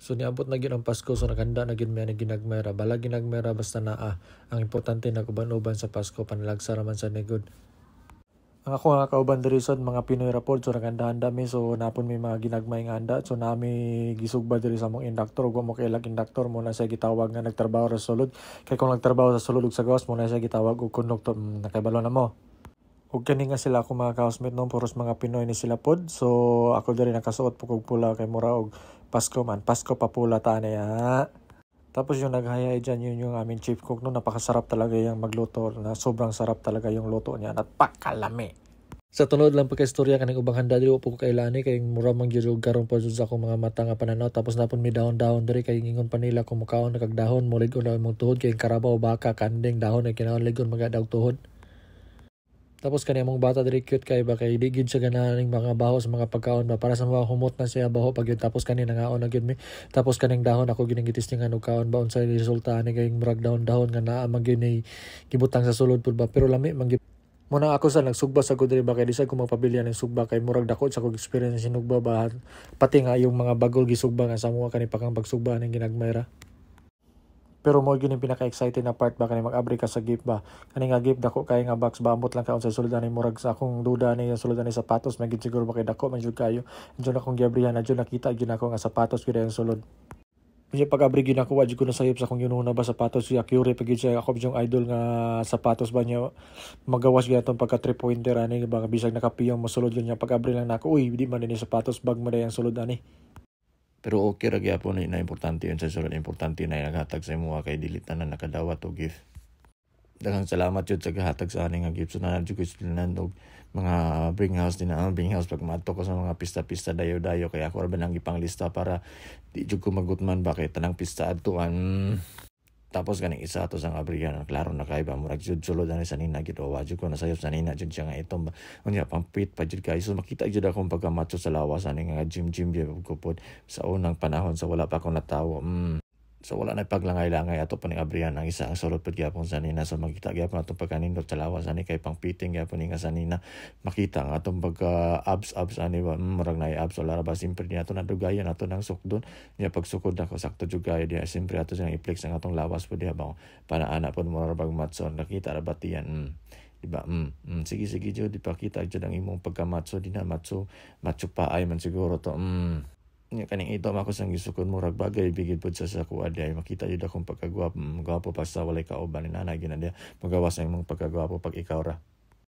So niabot na gyud ang Pasko so naghanda na gyud may na ginagmera. Bala ginagmera basta naa. Ah, ang importante na kuban-uban sa Pasko panlagsa raman sa negod. Ang ako nga kauban diri sad mga Pinoy report so naghanda-handa mi so napon mi mga ginagmay nga anda so nami gisugba diri sa mong inductor ug mo kay lag inductor mo na siya gitawag nga nagtrabaho ra sulod kay kung nagtrabaho sa sulod ug sa gawas mo na siya gitawag og konduktor mm, nakabalo na mo. Ug kani nga sila ako mga housemate no puros mga Pinoy ni sila pod. So ako diri nakasuot po pula kay mura og Pasko man, Pasko papula tani ha. Tapos yung naghayay dyan, yun yung aming chief cook. No, napakasarap talaga yung magluto. Na sobrang sarap talaga yung luto niya. At pakalami. Sa tunod lang pagkaistorya kaning ubang handa dili po ko kailani kay mura mang gyud garon pa sa akong mga mata nga pananaw tapos napon mi dahon-dahon diri kay ingon pa nila kung mukaon na kag dahon mulig ulo imong tuhod kay karabaw baka kanding dahon ay kinahanglan ligon magadawg tuhod tapos kani mong bata diri cute kay ba kay digid sa siya ganahan mga baho sa mga pagkaon ba para sa mga humot na siya baho pag yun tapos kani nangaon na gid mi tapos kaning dahon ako giningitis ning nga kaon ba unsay resulta ni kay murag dahon dahon nga naa man gibutang sa sulod pud ba pero lami man Muna ako sa nagsugba sa gudri ba kay di ko magpabilian ng sugba kay murag dako sa kog experience sinugba ba pati nga yung mga bagol gisugba nga sa mga kani pakang pagsugba ning ginagmayra. Pero mo gyud pinaka-excited na part ba kani mag-abri ka sa gift ba? Kani nga gift dako kay nga box ba ambot lang ka sa sulod ani murag sa akong duda ni sulod ni sapatos gid siguro ba dako man jud kayo. Diyon akong giabrihan na diyon nakita gyud nako nga sapatos gyud ang sulod. Yung pag-abri gina ko, wadyo ko na sayop sa kung yun na ba sapatos. Si Akure, pag siya ako yung idol nga sapatos ba niya, magawas gina itong pagka 3-pointer, ani, ba, bisag nakapiyang masulod yun niya. Pag-abri lang na ako, uy, di man din sapatos, bag mo na yung sulod, ani. Pero okay ra gyapon eh, na importante yun sa sulod importante na naghatag sa imuha kay dili tanan nakadawat og gift. Daghang salamat jud sa gahatag sa aning nga gift. So na jud ko isplanan og mga bring house din na ah, bring house pag maadto ko sa mga pista-pista dayo-dayo kaya ako ra ba nang ipanglista para di jud ko magutman ba kay tanang pista adtuan. Tapos ganing isa to sang abrigan klaro na kay ba murag jud sulod ani sanina gitawa jud ko nasayop sanina jud siya nga itom unya pampit pa jud kay so makita jud ako pagka macho sa lawas ani nga gym gym jud ko pod sa unang panahon sa wala pa ko natawo mm. So wala na paglangay-langay ato pa ni Abrihan ang isa ang sulod pud gyapon sa nina sa so, makita gyapon ato pagkanindot talawa sa ni kay pangpiting gyapon ni nga sa nina makita ang atong pagka abs abs ani ba mm, murag na abs wala ra ba simpre ni ato nadugayan ato nang sukdon niya pagsukod ako sakto jud gaya diha simpre ato sa i ang atong lawas pud diha ba para ana pud mura bag matson nakita ra ba mm diba mm, mm sige sige jud ipakita jud ang imong pagkamatso Di na, matso matso pa ay man siguro to mm nga kaning ito ako sang gisukod mo rag bagay bigid pud sa sa kuha day makita jud akong pagkagwapo mga mm, pa sa walay kauban ni nanay ginadya magawas ang imong pagkagwapo pag ikaw ra